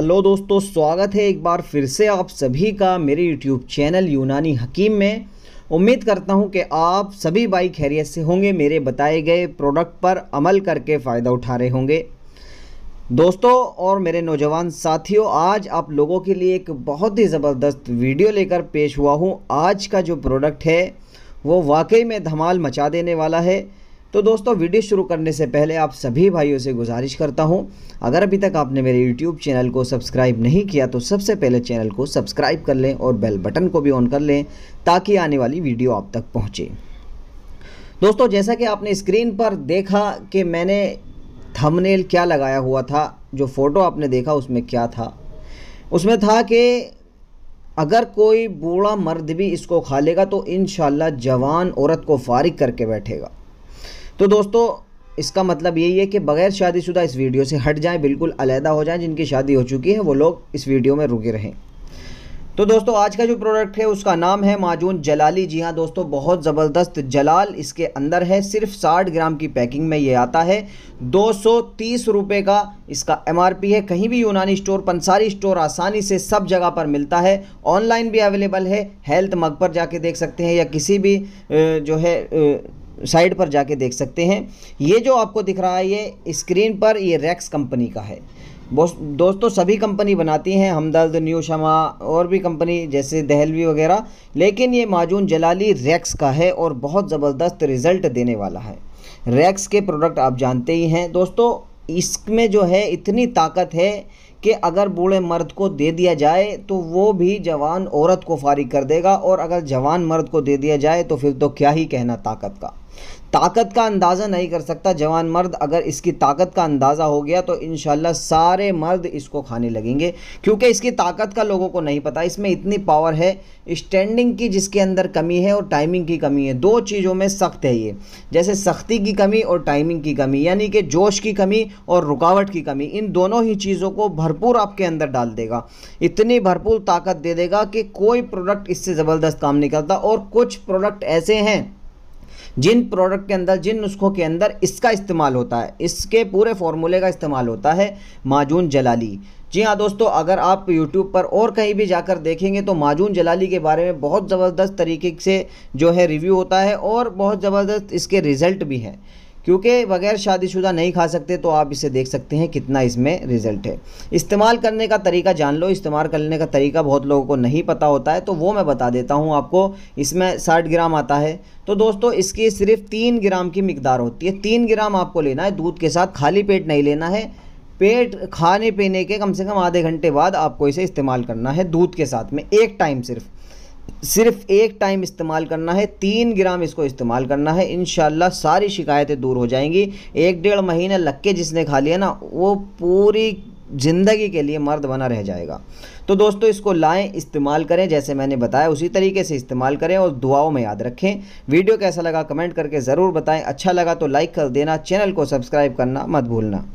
hello दोस्तों स्वागत है एक बार फिर से आप सभी का मेरे यूट्यूब चैनल यूनानी हकीम में उम्मीद करता हूं कि आप सभी बाइक खैरियत से होंगे मेरे बताए गए प्रोडक्ट पर अमल करके फ़ायदा उठा रहे होंगे दोस्तों और मेरे नौजवान साथियों आज आप लोगों के लिए एक बहुत ही ज़बरदस्त वीडियो लेकर पेश हुआ हूँ आज का जो प्रोडक्ट है वो वाकई में धमाल मचा देने वाला है तो दोस्तों वीडियो शुरू करने से पहले आप सभी भाइयों से गुजारिश करता हूं अगर अभी तक आपने मेरे यूट्यूब चैनल को सब्सक्राइब नहीं किया तो सबसे पहले चैनल को सब्सक्राइब कर लें और बेल बटन को भी ऑन कर लें ताकि आने वाली वीडियो आप तक पहुँचे दोस्तों जैसा कि आपने स्क्रीन पर देखा कि मैंने थमनेल क्या लगाया हुआ था जो फ़ोटो आपने देखा उसमें क्या था उसमें था कि अगर कोई बूढ़ा मर्द भी इसको खा लेगा तो इन जवान औरत को फारिग करके बैठेगा तो दोस्तों इसका मतलब यही है कि बगैर शादीशुदा इस वीडियो से हट जाएं बिल्कुल अलहदा हो जाएं जिनकी शादी हो चुकी है वो लोग इस वीडियो में रुके रहें तो दोस्तों आज का जो प्रोडक्ट है उसका नाम है माजून जलाली जी हाँ दोस्तों बहुत ज़बरदस्त जलाल इसके अंदर है सिर्फ 60 ग्राम की पैकिंग में ये आता है दो सौ का इसका एम है कहीं भी यूनानी स्टोर पंसारी स्टोर आसानी से सब जगह पर मिलता है ऑनलाइन भी अवेलेबल है हेल्थ मग पर जाके देख सकते हैं या किसी भी जो है साइड पर जाके देख सकते हैं ये जो आपको दिख रहा है ये स्क्रीन पर ये रैक्स कंपनी का है दोस्तों सभी कंपनी बनाती हैं हमदर्द न्यू शमा और भी कंपनी जैसे दहलवी वगैरह लेकिन ये माजून जलाली रेक्स का है और बहुत ज़बरदस्त रिज़ल्ट देने वाला है रेक्स के प्रोडक्ट आप जानते ही हैं दोस्तों इसमें जो है इतनी ताकत है कि अगर बूढ़े मर्द को दे दिया जाए तो वो भी जवान औरत को फारिग कर देगा और अगर जवान मर्द को दे दिया जाए तो फिर तो क्या ही कहना ताकत का ताकत का अंदाज़ा नहीं कर सकता जवान मर्द अगर इसकी ताकत का अंदाज़ा हो गया तो इन सारे मर्द इसको खाने लगेंगे क्योंकि इसकी ताकत का लोगों को नहीं पता इसमें इतनी पावर है स्टैंडिंग की जिसके अंदर कमी है और टाइमिंग की कमी है दो चीज़ों में सख्त है ये जैसे सख्ती की कमी और टाइमिंग की कमी यानी कि जोश की कमी और रुकावट की कमी इन दोनों ही चीज़ों को भरपूर आपके अंदर डाल देगा इतनी भरपूर ताकत दे देगा कि कोई प्रोडक्ट इससे ज़बरदस्त काम नहीं करता और कुछ प्रोडक्ट ऐसे हैं जिन प्रोडक्ट के अंदर जिन नुस्खों के अंदर इसका इस्तेमाल होता है इसके पूरे फार्मूले का इस्तेमाल होता है माजून जलाली जी हाँ दोस्तों अगर आप YouTube पर और कहीं भी जाकर देखेंगे तो माजून जलाली के बारे में बहुत ज़बरदस्त तरीके से जो है रिव्यू होता है और बहुत ज़बरदस्त इसके रिज़ल्ट भी हैं क्योंकि बगैर शादीशुदा नहीं खा सकते तो आप इसे देख सकते हैं कितना इसमें रिज़ल्ट है इस्तेमाल करने का तरीका जान लो इस्तेमाल करने का तरीका बहुत लोगों को नहीं पता होता है तो वो मैं बता देता हूँ आपको इसमें साठ ग्राम आता है तो दोस्तों इसकी सिर्फ तीन ग्राम की मकदार होती है तीन ग्राम आपको लेना है दूध के साथ खाली पेट नहीं लेना है पेट खाने पीने के कम से कम आधे घंटे बाद आपको इसे इस्तेमाल करना है दूध के साथ में एक टाइम सिर्फ सिर्फ एक टाइम इस्तेमाल करना है तीन ग्राम इसको इस्तेमाल करना है इन सारी शिकायतें दूर हो जाएंगी एक डेढ़ महीने लग के जिसने खा लिया ना वो पूरी ज़िंदगी के लिए मर्द बना रह जाएगा तो दोस्तों इसको लाएं इस्तेमाल करें जैसे मैंने बताया उसी तरीके से इस्तेमाल करें और दुआओं में याद रखें वीडियो कैसा लगा कमेंट करके ज़रूर बताएं अच्छा लगा तो लाइक कर देना चैनल को सब्सक्राइब करना मत भूलना